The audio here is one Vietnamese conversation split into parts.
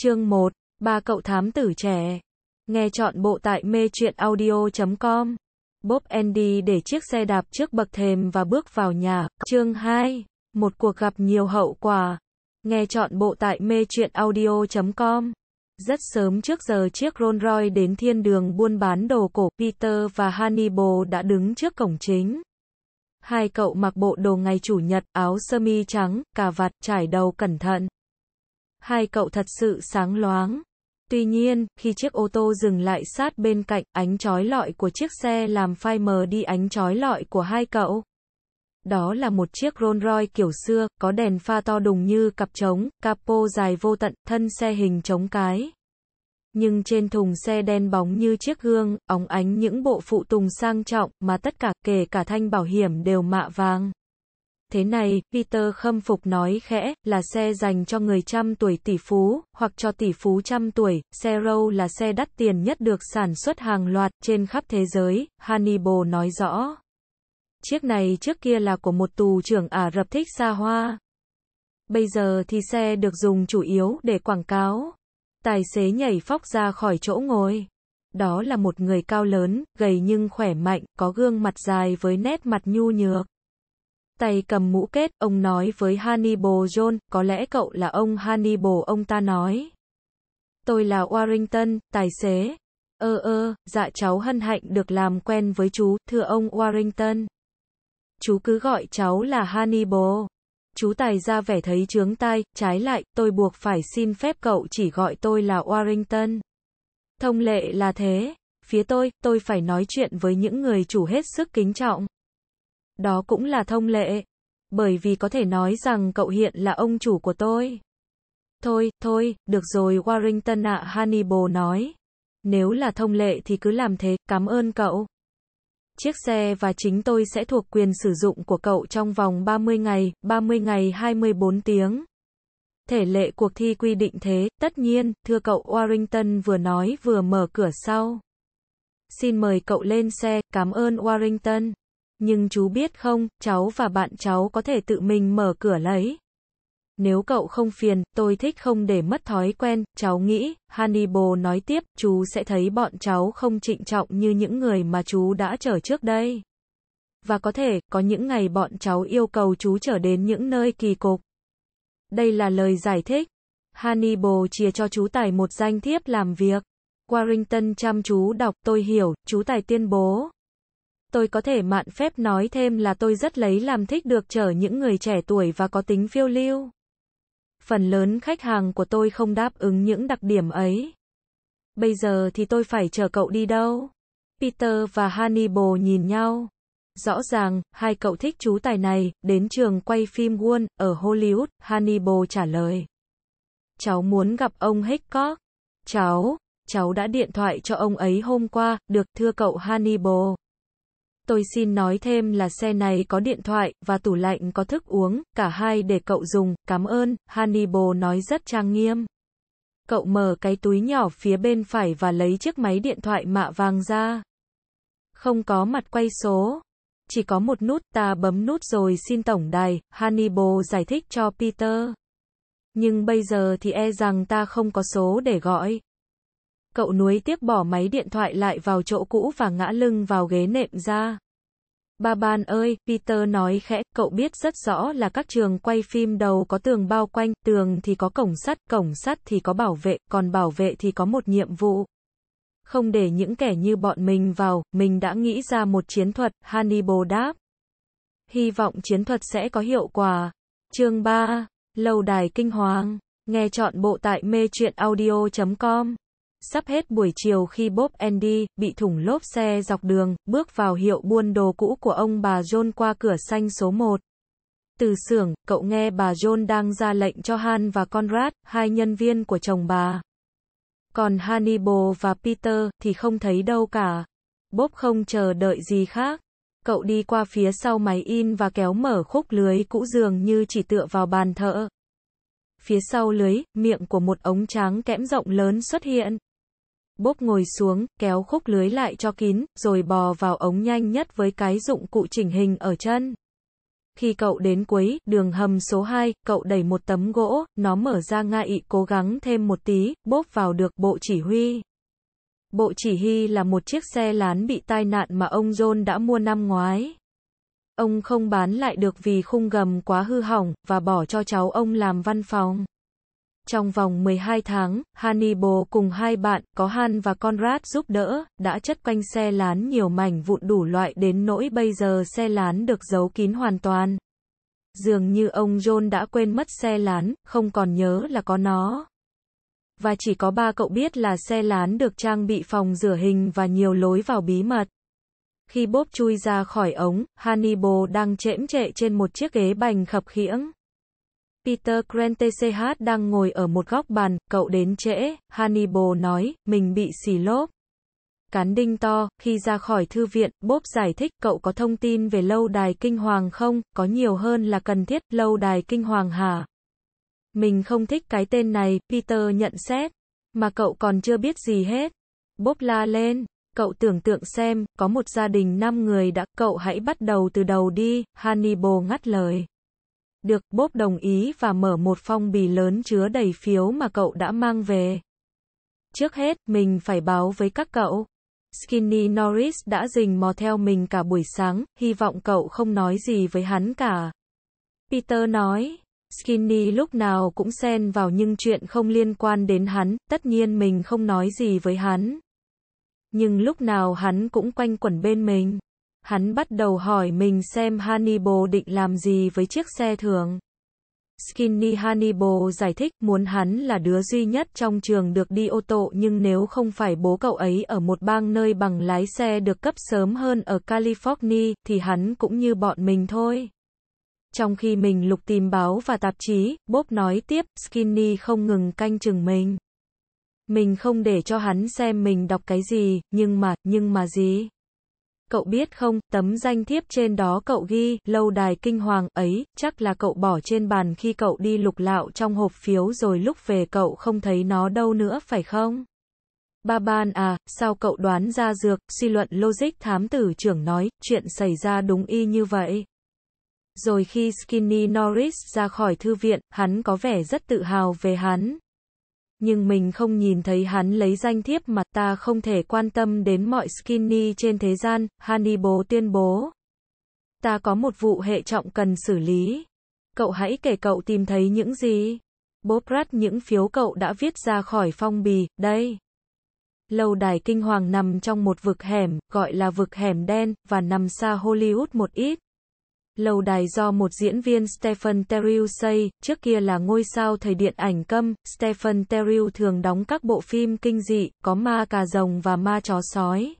Chương 1. Ba cậu thám tử trẻ. Nghe chọn bộ tại mê truyện audio.com. Bob Andy để chiếc xe đạp trước bậc thềm và bước vào nhà. Chương 2. Một cuộc gặp nhiều hậu quả. Nghe chọn bộ tại mê truyện audio.com. Rất sớm trước giờ chiếc Rolls Royce đến thiên đường buôn bán đồ cổ, Peter và Hannibal đã đứng trước cổng chính. Hai cậu mặc bộ đồ ngày chủ nhật, áo sơ mi trắng, cà vạt, trải đầu cẩn thận. Hai cậu thật sự sáng loáng. Tuy nhiên, khi chiếc ô tô dừng lại sát bên cạnh, ánh chói lọi của chiếc xe làm phai mờ đi ánh chói lọi của hai cậu. Đó là một chiếc Rolls Royce kiểu xưa, có đèn pha to đùng như cặp trống, capo dài vô tận, thân xe hình trống cái. Nhưng trên thùng xe đen bóng như chiếc gương, óng ánh những bộ phụ tùng sang trọng, mà tất cả, kể cả thanh bảo hiểm đều mạ vàng. Thế này, Peter khâm phục nói khẽ, là xe dành cho người trăm tuổi tỷ phú, hoặc cho tỷ phú trăm tuổi, xe râu là xe đắt tiền nhất được sản xuất hàng loạt trên khắp thế giới, Hannibal nói rõ. Chiếc này trước kia là của một tù trưởng Ả Rập thích xa hoa. Bây giờ thì xe được dùng chủ yếu để quảng cáo. Tài xế nhảy phóc ra khỏi chỗ ngồi. Đó là một người cao lớn, gầy nhưng khỏe mạnh, có gương mặt dài với nét mặt nhu nhược tay cầm mũ kết, ông nói với Hannibal John, có lẽ cậu là ông Hannibal, ông ta nói. Tôi là Warrington, tài xế. Ơ ơ, dạ cháu hân hạnh được làm quen với chú, thưa ông Warrington. Chú cứ gọi cháu là Hannibal. Chú tài ra vẻ thấy chướng tai, trái lại, tôi buộc phải xin phép cậu chỉ gọi tôi là Warrington. Thông lệ là thế, phía tôi, tôi phải nói chuyện với những người chủ hết sức kính trọng. Đó cũng là thông lệ. Bởi vì có thể nói rằng cậu hiện là ông chủ của tôi. Thôi, thôi, được rồi Warrington ạ Hannibal nói. Nếu là thông lệ thì cứ làm thế, cảm ơn cậu. Chiếc xe và chính tôi sẽ thuộc quyền sử dụng của cậu trong vòng 30 ngày, 30 ngày 24 tiếng. Thể lệ cuộc thi quy định thế, tất nhiên, thưa cậu Warrington vừa nói vừa mở cửa sau. Xin mời cậu lên xe, cảm ơn Warrington. Nhưng chú biết không, cháu và bạn cháu có thể tự mình mở cửa lấy. Nếu cậu không phiền, tôi thích không để mất thói quen, cháu nghĩ, Hannibal nói tiếp, chú sẽ thấy bọn cháu không trịnh trọng như những người mà chú đã chở trước đây. Và có thể, có những ngày bọn cháu yêu cầu chú trở đến những nơi kỳ cục. Đây là lời giải thích. Hannibal chia cho chú Tài một danh thiếp làm việc. Warrington chăm chú đọc, tôi hiểu, chú Tài tuyên bố. Tôi có thể mạn phép nói thêm là tôi rất lấy làm thích được chở những người trẻ tuổi và có tính phiêu lưu. Phần lớn khách hàng của tôi không đáp ứng những đặc điểm ấy. Bây giờ thì tôi phải chờ cậu đi đâu? Peter và Hannibal nhìn nhau. Rõ ràng, hai cậu thích chú tài này, đến trường quay phim Wall ở Hollywood, Hannibal trả lời. Cháu muốn gặp ông Hickok. Cháu, cháu đã điện thoại cho ông ấy hôm qua, được thưa cậu Hannibal. Tôi xin nói thêm là xe này có điện thoại và tủ lạnh có thức uống, cả hai để cậu dùng, cảm ơn, Hannibal nói rất trang nghiêm. Cậu mở cái túi nhỏ phía bên phải và lấy chiếc máy điện thoại mạ vàng ra. Không có mặt quay số. Chỉ có một nút, ta bấm nút rồi xin tổng đài, Hannibal giải thích cho Peter. Nhưng bây giờ thì e rằng ta không có số để gọi. Cậu nuối tiếc bỏ máy điện thoại lại vào chỗ cũ và ngã lưng vào ghế nệm ra. Ba ban ơi, Peter nói khẽ, cậu biết rất rõ là các trường quay phim đầu có tường bao quanh, tường thì có cổng sắt, cổng sắt thì có bảo vệ, còn bảo vệ thì có một nhiệm vụ. Không để những kẻ như bọn mình vào, mình đã nghĩ ra một chiến thuật, Hannibal đáp. Hy vọng chiến thuật sẽ có hiệu quả. Chương 3, Lâu đài kinh hoàng, nghe chọn bộ tại mê audio.com Sắp hết buổi chiều khi Bob Andy bị thủng lốp xe dọc đường, bước vào hiệu buôn đồ cũ của ông bà John qua cửa xanh số 1. Từ xưởng, cậu nghe bà John đang ra lệnh cho Han và Conrad, hai nhân viên của chồng bà. Còn Hannibal và Peter thì không thấy đâu cả. Bob không chờ đợi gì khác. Cậu đi qua phía sau máy in và kéo mở khúc lưới cũ dường như chỉ tựa vào bàn thợ Phía sau lưới, miệng của một ống tráng kẽm rộng lớn xuất hiện bốp ngồi xuống, kéo khúc lưới lại cho kín, rồi bò vào ống nhanh nhất với cái dụng cụ chỉnh hình ở chân. Khi cậu đến cuối, đường hầm số 2, cậu đẩy một tấm gỗ, nó mở ra nga ị cố gắng thêm một tí, bốp vào được bộ chỉ huy. Bộ chỉ huy là một chiếc xe lán bị tai nạn mà ông John đã mua năm ngoái. Ông không bán lại được vì khung gầm quá hư hỏng, và bỏ cho cháu ông làm văn phòng. Trong vòng 12 tháng, Hannibal cùng hai bạn, có Han và Conrad giúp đỡ, đã chất quanh xe lán nhiều mảnh vụn đủ loại đến nỗi bây giờ xe lán được giấu kín hoàn toàn. Dường như ông John đã quên mất xe lán, không còn nhớ là có nó. Và chỉ có ba cậu biết là xe lán được trang bị phòng rửa hình và nhiều lối vào bí mật. Khi bốp chui ra khỏi ống, Hannibal đang chễm trệ trên một chiếc ghế bành khập khiễng. Peter Grant TCH đang ngồi ở một góc bàn, cậu đến trễ, Hannibal nói, mình bị xì lốp. Cán đinh to, khi ra khỏi thư viện, Bob giải thích, cậu có thông tin về lâu đài kinh hoàng không, có nhiều hơn là cần thiết, lâu đài kinh hoàng hả? Mình không thích cái tên này, Peter nhận xét, mà cậu còn chưa biết gì hết. Bob la lên, cậu tưởng tượng xem, có một gia đình 5 người đã, cậu hãy bắt đầu từ đầu đi, Hannibal ngắt lời. Được, Bob đồng ý và mở một phong bì lớn chứa đầy phiếu mà cậu đã mang về. Trước hết, mình phải báo với các cậu. Skinny Norris đã rình mò theo mình cả buổi sáng, hy vọng cậu không nói gì với hắn cả. Peter nói, Skinny lúc nào cũng xen vào những chuyện không liên quan đến hắn, tất nhiên mình không nói gì với hắn. Nhưng lúc nào hắn cũng quanh quẩn bên mình. Hắn bắt đầu hỏi mình xem Hannibal định làm gì với chiếc xe thường. Skinny Hannibal giải thích muốn hắn là đứa duy nhất trong trường được đi ô tô nhưng nếu không phải bố cậu ấy ở một bang nơi bằng lái xe được cấp sớm hơn ở California thì hắn cũng như bọn mình thôi. Trong khi mình lục tìm báo và tạp chí, Bob nói tiếp, Skinny không ngừng canh chừng mình. Mình không để cho hắn xem mình đọc cái gì, nhưng mà, nhưng mà gì? cậu biết không, tấm danh thiếp trên đó cậu ghi, lâu đài kinh hoàng ấy, chắc là cậu bỏ trên bàn khi cậu đi lục lạo trong hộp phiếu rồi lúc về cậu không thấy nó đâu nữa phải không? Ba ban à, sao cậu đoán ra dược, suy luận logic thám tử trưởng nói, chuyện xảy ra đúng y như vậy. Rồi khi Skinny Norris ra khỏi thư viện, hắn có vẻ rất tự hào về hắn, nhưng mình không nhìn thấy hắn lấy danh thiếp mà ta không thể quan tâm đến mọi skinny trên thế gian, Hannibal tuyên bố. Ta có một vụ hệ trọng cần xử lý. Cậu hãy kể cậu tìm thấy những gì. Bobrat những phiếu cậu đã viết ra khỏi phong bì, đây. Lâu đài kinh hoàng nằm trong một vực hẻm, gọi là vực hẻm đen, và nằm xa Hollywood một ít. Lầu đài do một diễn viên Stephen Terrell xây, trước kia là ngôi sao thời điện ảnh câm, Stephen Terrell thường đóng các bộ phim kinh dị, có ma cà rồng và ma chó sói.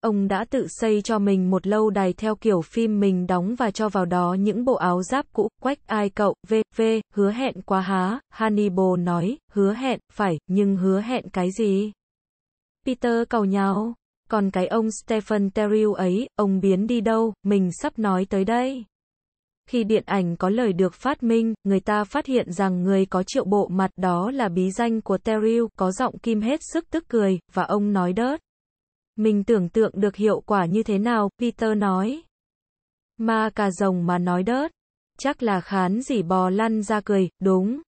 Ông đã tự xây cho mình một lâu đài theo kiểu phim mình đóng và cho vào đó những bộ áo giáp cũ, quách ai cậu, v.v, hứa hẹn quá há, Hannibal nói, hứa hẹn, phải, nhưng hứa hẹn cái gì? Peter cầu nhau còn cái ông Stephen Terrell ấy, ông biến đi đâu, mình sắp nói tới đây. Khi điện ảnh có lời được phát minh, người ta phát hiện rằng người có triệu bộ mặt đó là bí danh của Terrell, có giọng kim hết sức tức cười, và ông nói đớt. Mình tưởng tượng được hiệu quả như thế nào, Peter nói. Mà cả rồng mà nói đớt. Chắc là khán dỉ bò lăn ra cười, đúng.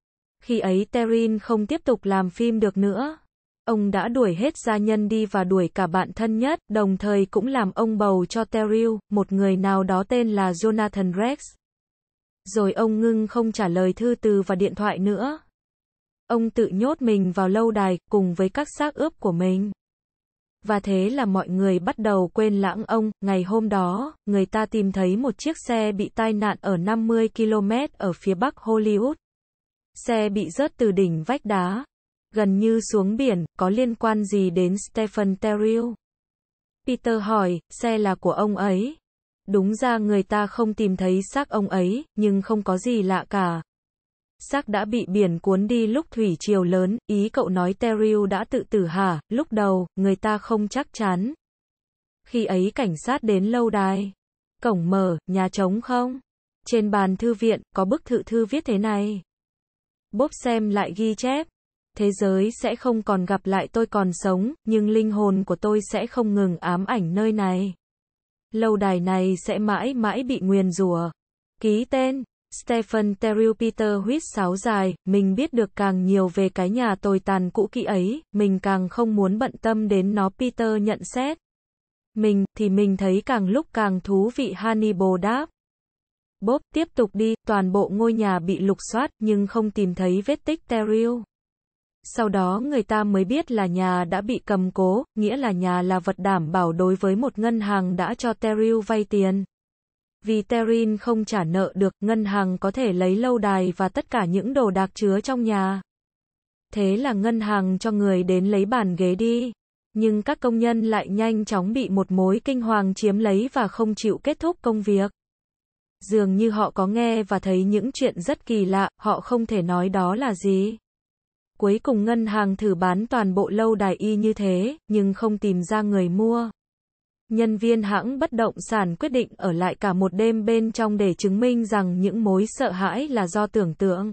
Khi ấy Terrin không tiếp tục làm phim được nữa. Ông đã đuổi hết gia nhân đi và đuổi cả bạn thân nhất, đồng thời cũng làm ông bầu cho Terrell, một người nào đó tên là Jonathan Rex. Rồi ông ngưng không trả lời thư từ và điện thoại nữa. Ông tự nhốt mình vào lâu đài, cùng với các xác ướp của mình. Và thế là mọi người bắt đầu quên lãng ông, ngày hôm đó, người ta tìm thấy một chiếc xe bị tai nạn ở 50 km ở phía bắc Hollywood. Xe bị rớt từ đỉnh vách đá, gần như xuống biển, có liên quan gì đến Stephen Terrill? Peter hỏi, xe là của ông ấy. Đúng ra người ta không tìm thấy xác ông ấy, nhưng không có gì lạ cả. Xác đã bị biển cuốn đi lúc thủy triều lớn, ý cậu nói Terrill đã tự tử hả, lúc đầu, người ta không chắc chắn. Khi ấy cảnh sát đến lâu đài. Cổng mở, nhà trống không? Trên bàn thư viện, có bức thự thư viết thế này. Bốp xem lại ghi chép thế giới sẽ không còn gặp lại tôi còn sống, nhưng linh hồn của tôi sẽ không ngừng ám ảnh nơi này. Lâu đài này sẽ mãi mãi bị nguyền rủa. Ký tên Stephen Terrell Peter huyết sáo dài, mình biết được càng nhiều về cái nhà tồi tàn cũ kỹ ấy, mình càng không muốn bận tâm đến nó Peter nhận xét. Mình, thì mình thấy càng lúc càng thú vị Hannibal đáp. Bob tiếp tục đi, toàn bộ ngôi nhà bị lục soát nhưng không tìm thấy vết tích Terrell sau đó người ta mới biết là nhà đã bị cầm cố, nghĩa là nhà là vật đảm bảo đối với một ngân hàng đã cho Teril vay tiền. Vì Terin không trả nợ được, ngân hàng có thể lấy lâu đài và tất cả những đồ đạc chứa trong nhà. Thế là ngân hàng cho người đến lấy bàn ghế đi. Nhưng các công nhân lại nhanh chóng bị một mối kinh hoàng chiếm lấy và không chịu kết thúc công việc. Dường như họ có nghe và thấy những chuyện rất kỳ lạ, họ không thể nói đó là gì. Cuối cùng ngân hàng thử bán toàn bộ lâu đài y như thế, nhưng không tìm ra người mua. Nhân viên hãng bất động sản quyết định ở lại cả một đêm bên trong để chứng minh rằng những mối sợ hãi là do tưởng tượng.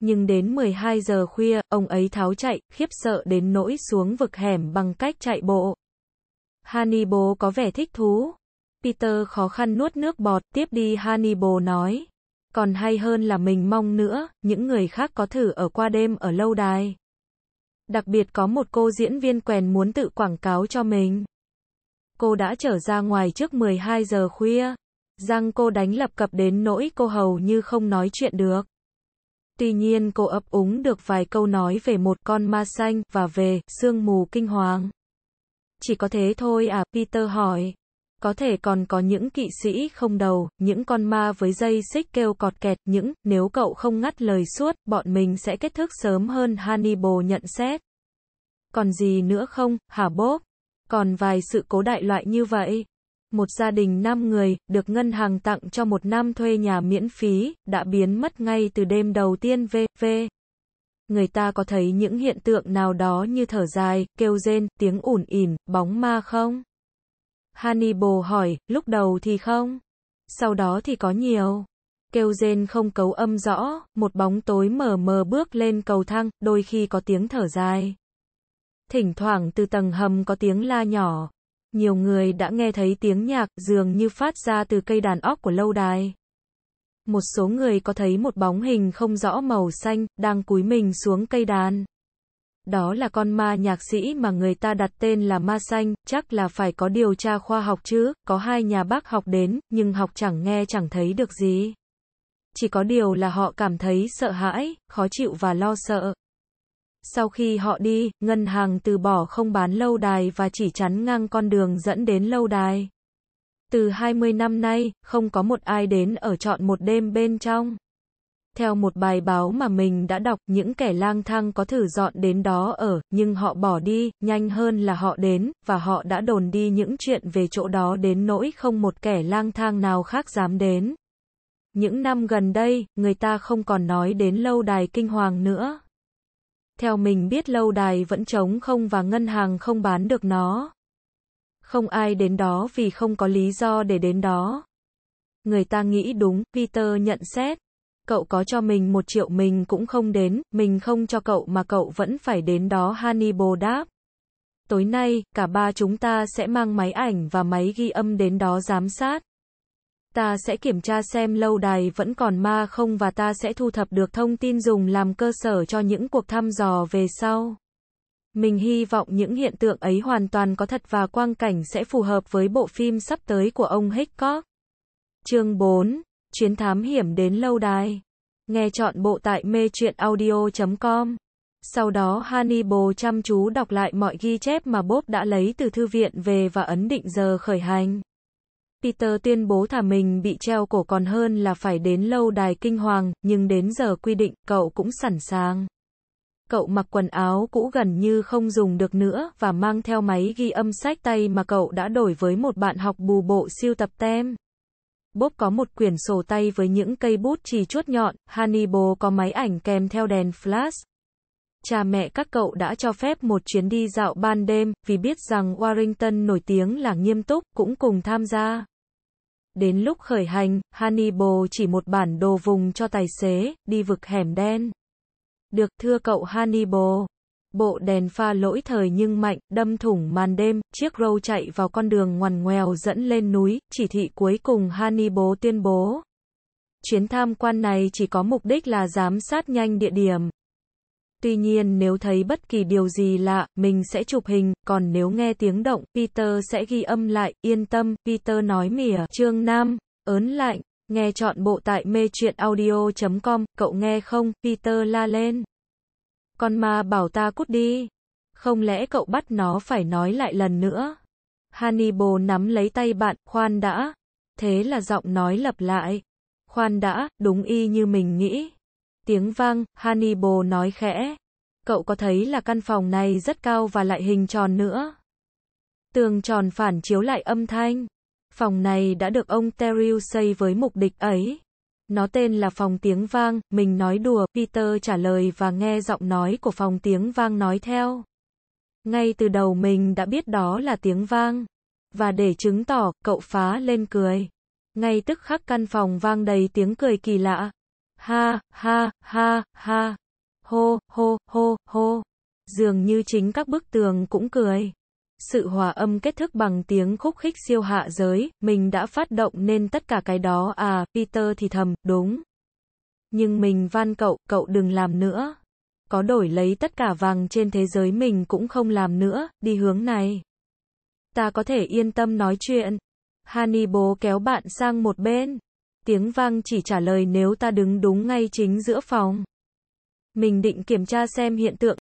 Nhưng đến 12 giờ khuya, ông ấy tháo chạy, khiếp sợ đến nỗi xuống vực hẻm bằng cách chạy bộ. Hannibal có vẻ thích thú. Peter khó khăn nuốt nước bọt, tiếp đi Hannibal nói còn hay hơn là mình mong nữa, những người khác có thử ở qua đêm ở lâu đài. Đặc biệt có một cô diễn viên quèn muốn tự quảng cáo cho mình. Cô đã trở ra ngoài trước 12 giờ khuya, răng cô đánh lập cập đến nỗi cô hầu như không nói chuyện được. Tuy nhiên cô ấp úng được vài câu nói về một con ma xanh và về sương mù kinh hoàng. Chỉ có thế thôi à, Peter hỏi có thể còn có những kỵ sĩ không đầu, những con ma với dây xích kêu cọt kẹt, những, nếu cậu không ngắt lời suốt, bọn mình sẽ kết thúc sớm hơn Hannibal nhận xét. Còn gì nữa không, hả bốp? Còn vài sự cố đại loại như vậy. Một gia đình 5 người, được ngân hàng tặng cho một năm thuê nhà miễn phí, đã biến mất ngay từ đêm đầu tiên VV. Người ta có thấy những hiện tượng nào đó như thở dài, kêu rên, tiếng ủn ỉn, bóng ma không? Hannibal hỏi, lúc đầu thì không. Sau đó thì có nhiều. Kêu rên không cấu âm rõ, một bóng tối mờ mờ bước lên cầu thang, đôi khi có tiếng thở dài. Thỉnh thoảng từ tầng hầm có tiếng la nhỏ. Nhiều người đã nghe thấy tiếng nhạc dường như phát ra từ cây đàn óc của lâu đài. Một số người có thấy một bóng hình không rõ màu xanh, đang cúi mình xuống cây đàn. Đó là con ma nhạc sĩ mà người ta đặt tên là ma xanh, chắc là phải có điều tra khoa học chứ, có hai nhà bác học đến, nhưng học chẳng nghe chẳng thấy được gì. Chỉ có điều là họ cảm thấy sợ hãi, khó chịu và lo sợ. Sau khi họ đi, ngân hàng từ bỏ không bán lâu đài và chỉ chắn ngang con đường dẫn đến lâu đài. Từ 20 năm nay, không có một ai đến ở trọn một đêm bên trong. Theo một bài báo mà mình đã đọc, những kẻ lang thang có thử dọn đến đó ở, nhưng họ bỏ đi, nhanh hơn là họ đến, và họ đã đồn đi những chuyện về chỗ đó đến nỗi không một kẻ lang thang nào khác dám đến. Những năm gần đây, người ta không còn nói đến lâu đài kinh hoàng nữa. Theo mình biết lâu đài vẫn trống không và ngân hàng không bán được nó. Không ai đến đó vì không có lý do để đến đó. Người ta nghĩ đúng, Peter nhận xét cậu có cho mình một triệu mình cũng không đến, mình không cho cậu mà cậu vẫn phải đến đó Hannibal đáp. Tối nay, cả ba chúng ta sẽ mang máy ảnh và máy ghi âm đến đó giám sát. Ta sẽ kiểm tra xem lâu đài vẫn còn ma không và ta sẽ thu thập được thông tin dùng làm cơ sở cho những cuộc thăm dò về sau. Mình hy vọng những hiện tượng ấy hoàn toàn có thật và quang cảnh sẽ phù hợp với bộ phim sắp tới của ông Hitchcock. Chương 4 Chuyến thám hiểm đến lâu đài. Nghe chọn bộ tại mê truyện audio.com. Sau đó Hannibal chăm chú đọc lại mọi ghi chép mà Bob đã lấy từ thư viện về và ấn định giờ khởi hành. Peter tuyên bố thả mình bị treo cổ còn hơn là phải đến lâu đài kinh hoàng, nhưng đến giờ quy định, cậu cũng sẵn sàng. Cậu mặc quần áo cũ gần như không dùng được nữa và mang theo máy ghi âm sách tay mà cậu đã đổi với một bạn học bù bộ siêu tập tem. Bob có một quyển sổ tay với những cây bút chì chuốt nhọn, Hannibal có máy ảnh kèm theo đèn flash. Cha mẹ các cậu đã cho phép một chuyến đi dạo ban đêm, vì biết rằng Warrington nổi tiếng là nghiêm túc, cũng cùng tham gia. Đến lúc khởi hành, Hannibal chỉ một bản đồ vùng cho tài xế, đi vực hẻm đen. Được thưa cậu Hannibal bộ đèn pha lỗi thời nhưng mạnh, đâm thủng màn đêm, chiếc râu chạy vào con đường ngoằn ngoèo dẫn lên núi, chỉ thị cuối cùng Hani bố tuyên bố. Chuyến tham quan này chỉ có mục đích là giám sát nhanh địa điểm. Tuy nhiên nếu thấy bất kỳ điều gì lạ, mình sẽ chụp hình, còn nếu nghe tiếng động, Peter sẽ ghi âm lại, yên tâm, Peter nói mỉa, chương Nam, ớn lạnh, nghe chọn bộ tại mê audio.com, cậu nghe không, Peter la lên. Con ma bảo ta cút đi. Không lẽ cậu bắt nó phải nói lại lần nữa? Hannibal nắm lấy tay bạn, khoan đã. Thế là giọng nói lặp lại. Khoan đã, đúng y như mình nghĩ. Tiếng vang, Hannibal nói khẽ. Cậu có thấy là căn phòng này rất cao và lại hình tròn nữa? Tường tròn phản chiếu lại âm thanh. Phòng này đã được ông Terrell xây với mục đích ấy. Nó tên là phòng tiếng vang, mình nói đùa, Peter trả lời và nghe giọng nói của phòng tiếng vang nói theo. Ngay từ đầu mình đã biết đó là tiếng vang. Và để chứng tỏ, cậu phá lên cười. Ngay tức khắc căn phòng vang đầy tiếng cười kỳ lạ. Ha, ha, ha, ha. Hô, hô, hô, hô. Dường như chính các bức tường cũng cười sự hòa âm kết thúc bằng tiếng khúc khích siêu hạ giới, mình đã phát động nên tất cả cái đó à, Peter thì thầm, đúng. Nhưng mình van cậu, cậu đừng làm nữa. Có đổi lấy tất cả vàng trên thế giới mình cũng không làm nữa, đi hướng này. Ta có thể yên tâm nói chuyện. Hannibal kéo bạn sang một bên. Tiếng vang chỉ trả lời nếu ta đứng đúng ngay chính giữa phòng. Mình định kiểm tra xem hiện tượng